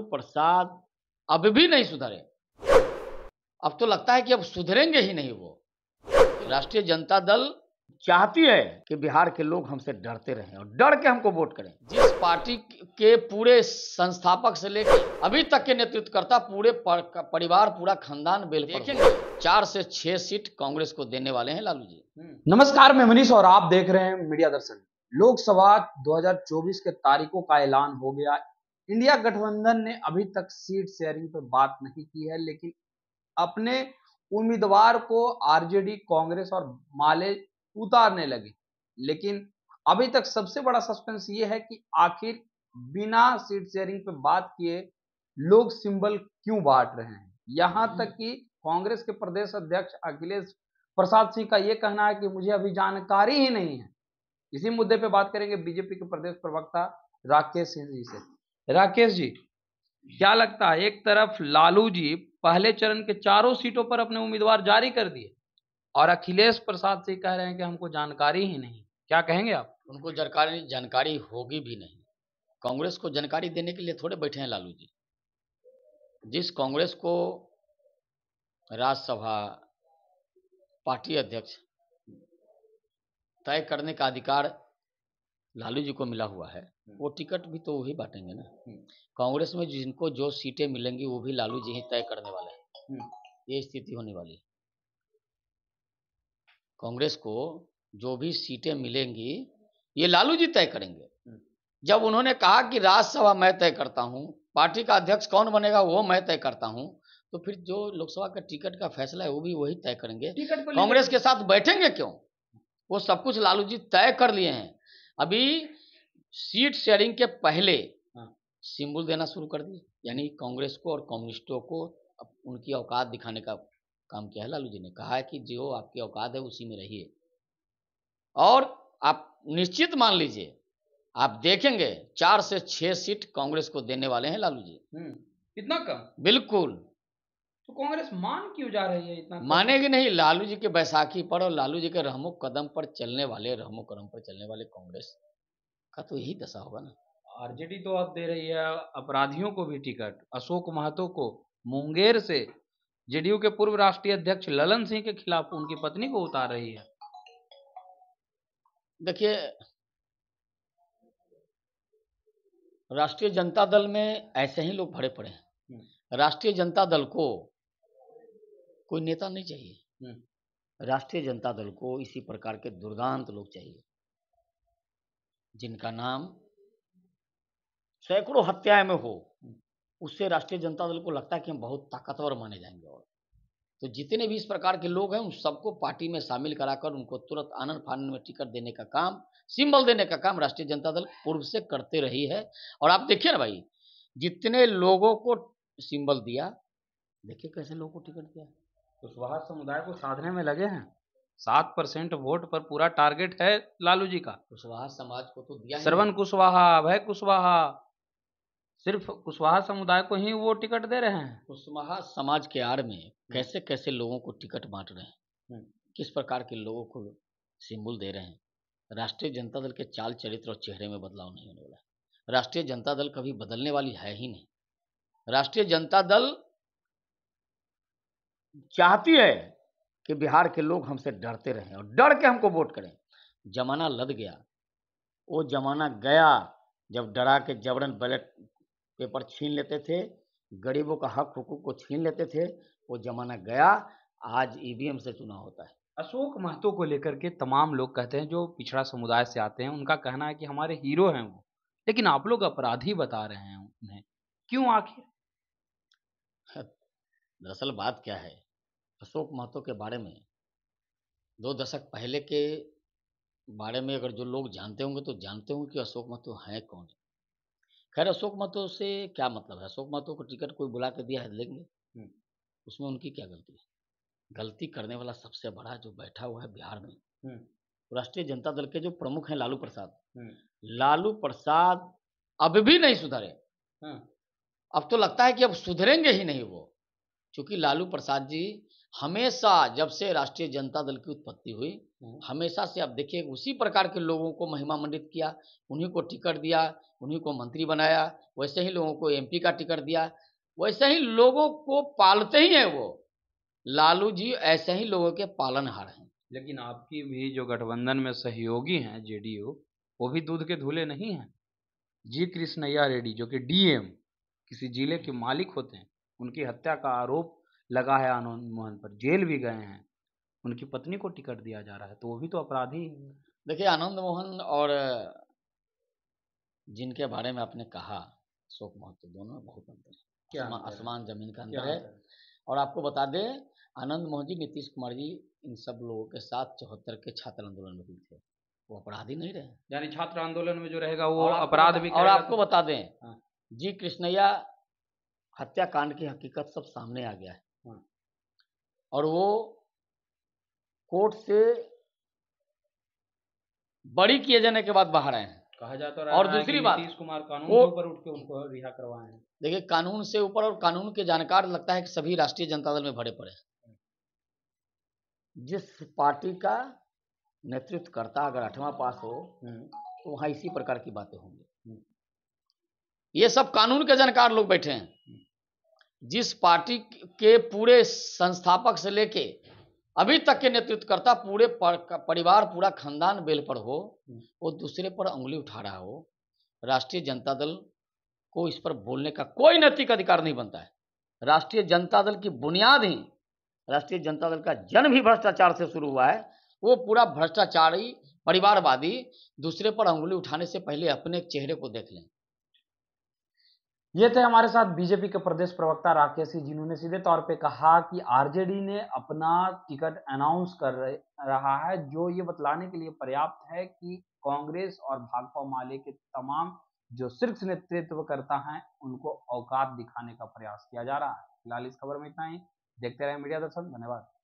लालू प्रसाद अब भी नहीं सुधरे अब तो लगता है कि अब सुधरेंगे ही नहीं वो राष्ट्रीय जनता दल चाहती है कि बिहार के लोग हमसे डरते रहें और डर के हमको वोट करें जिस पार्टी के पूरे संस्थापक से लेकर अभी तक के नेतृत्वकर्ता पूरे पर, परिवार पूरा खानदान बेल देखेंगे चार से छह सीट कांग्रेस को देने वाले हैं लालू जी हम्म। नमस्कार मैं मनीष और आप देख रहे हैं मीडिया दर्शन लोकसभा 2024 के तारीखों का ऐलान हो गया इंडिया गठबंधन ने अभी तक सीट शेयरिंग पर बात नहीं की है लेकिन अपने उम्मीदवार को आरजेडी कांग्रेस और माले उतारने लगे लेकिन अभी तक सबसे बड़ा सस्पेंस ये है कि आखिर बिना सीट शेयरिंग पर बात किए लोग सिंबल क्यों बांट रहे हैं यहां हम्म। तक कि कांग्रेस के प्रदेश अध्यक्ष अखिलेश प्रसाद सिंह का यह कहना है कि मुझे अभी जानकारी ही नहीं है इसी मुद्दे पे बात करेंगे बीजेपी के प्रदेश प्रवक्ता राकेश सिंह जी से राकेश जी क्या लगता है एक तरफ लालू जी पहले चरण के चारों सीटों पर अपने उम्मीदवार जारी कर दिए और अखिलेश प्रसाद से कह रहे हैं कि हमको जानकारी ही नहीं क्या कहेंगे आप उनको जानकारी जानकारी होगी भी नहीं कांग्रेस को जानकारी देने के लिए थोड़े बैठे हैं लालू जी जिस कांग्रेस को राज्यसभा पार्टी अध्यक्ष तय करने का अधिकार लालू जी को मिला हुआ है हम्म। वो टिकट भी तो वही बांटेंगे ना हम्म। कांग्रेस में जिनको जो सीटें मिलेंगी वो भी लालू जी ही तय करने वाले हैं हम्म। ये स्थिति होने वाली कांग्रेस को जो भी सीटें मिलेंगी ये लालू जी तय करेंगे जब उन्होंने कहा कि राज्यसभा मैं तय करता हूँ पार्टी का अध्यक्ष कौन बनेगा वो मैं तय करता हूँ तो फिर जो लोकसभा का टिकट का फैसला है वो भी वही तय करेंगे कांग्रेस के साथ बैठेंगे क्यों वो सब कुछ लालू जी तय कर लिए हैं अभी सीट शेयरिंग के पहले हाँ। सिंबल देना शुरू कर दिए यानी कांग्रेस को और कम्युनिस्टों को उनकी औकात दिखाने का काम किया है लालू जी ने कहा है कि जो आपकी औकात है उसी में रहिए और आप निश्चित मान लीजिए आप देखेंगे चार से छह सीट कांग्रेस को देने वाले हैं लालू जी हम्म, कितना कम बिल्कुल तो कांग्रेस मान क्यों जा रही है इतना मानेगी नहीं लालू जी के बैसाखी पर और लालू जी के रहमो कदम पर चलने वाले रहमो कदम पर चलने वाले कांग्रेस का तो यही दशा होगा ना आरजेडी तो अब दे रही है अपराधियों को भी टिकट अशोक महतो को मुंगेर से जेडीयू के पूर्व राष्ट्रीय अध्यक्ष ललन सिंह के खिलाफ उनकी पत्नी को उतार रही है देखिए राष्ट्रीय जनता दल में ऐसे ही लोग भरे पड़े हैं हम्म। राष्ट्रीय जनता दल को कोई नेता नहीं चाहिए हम्म। राष्ट्रीय जनता दल को इसी प्रकार के दुर्दांत लोग चाहिए जिनका नाम सैकड़ों हत्याएं में हो उससे राष्ट्रीय जनता दल को लगता है कि हम बहुत ताकतवर माने जाएंगे और तो जितने भी इस प्रकार के लोग हैं उन सबको पार्टी में शामिल कराकर उनको तुरंत आनंद फानन में टिकट देने का काम सिंबल देने का काम राष्ट्रीय जनता दल पूर्व से करते रही है और आप देखिए ना भाई जितने लोगों को सिंबल दिया देखिए कैसे लोगों को टिकट दिया कुशवाहा समुदाय को साधने में लगे हैं सात परसेंट वोट पर पूरा टारगेट है लालू जी का कुशवाहा समाज को तो दिया श्रवण कुशवाहा अभय कुशवाहा सिर्फ कुशवाहा समुदाय को ही वो टिकट दे रहे हैं कुशवाहा समाज के आड़ में हम्म। कैसे कैसे लोगों को टिकट बांट रहे हैं हम्म। किस प्रकार के लोगों को सिंबल दे रहे हैं राष्ट्रीय जनता दल के चाल चरित्र और चेहरे में बदलाव नहीं होने वाला राष्ट्रीय जनता दल कभी बदलने वाली है ही नहीं राष्ट्रीय जनता दल चाहती है कि बिहार के लोग हमसे डरते रहें और डर के हमको वोट करें जमाना लद गया वो जमाना गया जब डरा के जबरन बैलेट पेपर छीन लेते थे गरीबों का हक हुकूक को छीन लेते थे वो जमाना गया आज ईवीएम e से चुनाव होता है अशोक महतो को लेकर के तमाम लोग कहते हैं जो पिछड़ा समुदाय से आते हैं उनका कहना है कि हमारे हीरो हैं वो लेकिन आप लोग अपराधी बता रहे हैं उन्हें क्यों आखिर दरअसल बात क्या है अशोक महतो के बारे में दो दशक पहले के बारे में अगर जो लोग जानते होंगे तो जानते होंगे कि अशोक महतो हैं कौन खैर अशोक महतो से क्या मतलब है अशोक महतो को टिकट कोई बुला के दिया है लेंगे हम्म। उसमें उनकी क्या गलती है गलती करने वाला सबसे बड़ा जो बैठा हुआ है बिहार में हम्म। राष्ट्रीय जनता दल के जो प्रमुख हैं लालू प्रसाद हम्म। लालू प्रसाद अब भी नहीं सुधरे अब तो लगता है कि अब सुधरेंगे ही नहीं वो चूँकि लालू प्रसाद जी हमेशा जब से राष्ट्रीय जनता दल की उत्पत्ति हुई हम्म। हमेशा से आप देखिए उसी प्रकार के लोगों को महिमा मंडित किया उन्हीं को टिकट दिया उन्हीं को मंत्री बनाया वैसे ही लोगों को एमपी का टिकट दिया वैसे ही लोगों को पालते ही हैं वो लालू जी ऐसे ही लोगों के पालनहार हैं लेकिन आपकी भी जो गठबंधन में सहयोगी हैं जेडीयू वो भी दूध के धूले नहीं हैं जी कृष्णैया रेड्डी जो कि डीएम किसी जिले के मालिक होते हैं उनकी हत्या का आरोप लगा है आनंद मोहन पर जेल भी गए हैं उनकी पत्नी को टिकट दिया जा रहा है तो वो भी तो अपराधी देखिए आनंद मोहन और जिनके बारे में आपने कहा शोक महत्व दोनों में बहुत अंतर है क्या आसमान जमीन का अंतर है और आपको बता दें आनंद मोहन जी नीतीश कुमार जी इन सब लोगों के साथ चौहत्तर के छात्र आंदोलन में भी थे वो अपराधी नहीं रहे यानी छात्र आंदोलन में जो रहेगा वो अपराध भी और आपको तो- बता दें हाँ। जी कृष्णैया हत्याकांड की हकीकत सब सामने आ गया है हाँ। और वो कोर्ट से बड़ी किए जाने के बाद बाहर आए हैं कहा जाता है और दूसरी बात कुमार कानून ऊपर उठ के उनको रिहा करवाए हैं देखिए कानून से ऊपर और कानून के जानकार लगता है कि सभी राष्ट्रीय जनता दल में भरे पड़े हैं जिस पार्टी का नेतृत्व करता अगर आठवां पास हो हम्म। तो वहां इसी प्रकार की बातें होंगी हम्म। ये सब कानून के जानकार लोग बैठे हैं जिस पार्टी के पूरे संस्थापक से लेके अभी तक के नेतृत्वकर्ता पूरे परिवार पूरा खानदान बेल पर हो वो दूसरे पर उंगली उठा रहा हो राष्ट्रीय जनता दल को इस पर बोलने का कोई नैतिक अधिकार नहीं बनता है राष्ट्रीय जनता दल की बुनियाद ही राष्ट्रीय जनता दल का जन्म ही भ्रष्टाचार से शुरू हुआ है वो पूरा भ्रष्टाचारी परिवारवादी दूसरे पर उंगली उठाने से पहले अपने चेहरे को देख लें ये थे हमारे साथ बीजेपी के प्रदेश प्रवक्ता राकेश सिंह जिन्होंने सीधे तौर पे कहा कि आरजेडी ने अपना टिकट अनाउंस कर रहा है जो ये बतलाने के लिए पर्याप्त है कि कांग्रेस और भाकपा माले के तमाम जो शीर्ष नेतृत्व करता है उनको औकात दिखाने का प्रयास किया जा रहा है फिलहाल इस खबर में इतना ही देखते रहे मीडिया दर्शन धन्यवाद